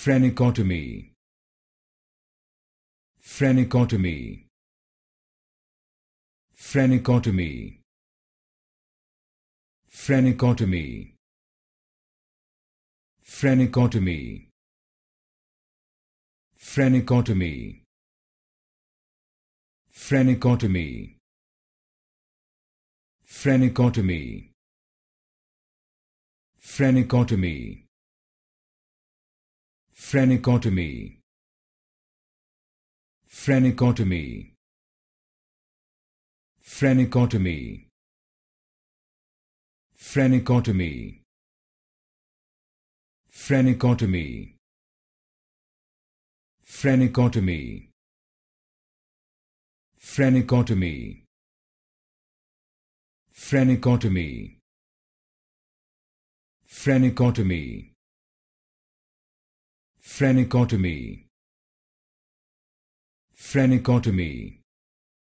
Phrenicotomy. Phrenicotomy. Phrenicotomy. Phrenicotomy. Phrenicotomy. Phrenicotomy. Phrenicotomy. Phrenicotomy. Phrenicotomy. Phrenicotomy. Phrenicotomy. Phrenicotomy. Phrenicotomy. Phrenicotomy. Phrenicotomy. Phrenicotomy. Phrenicotomy. Phrenicotomy. Phrenicotomy. Phrenicotomy.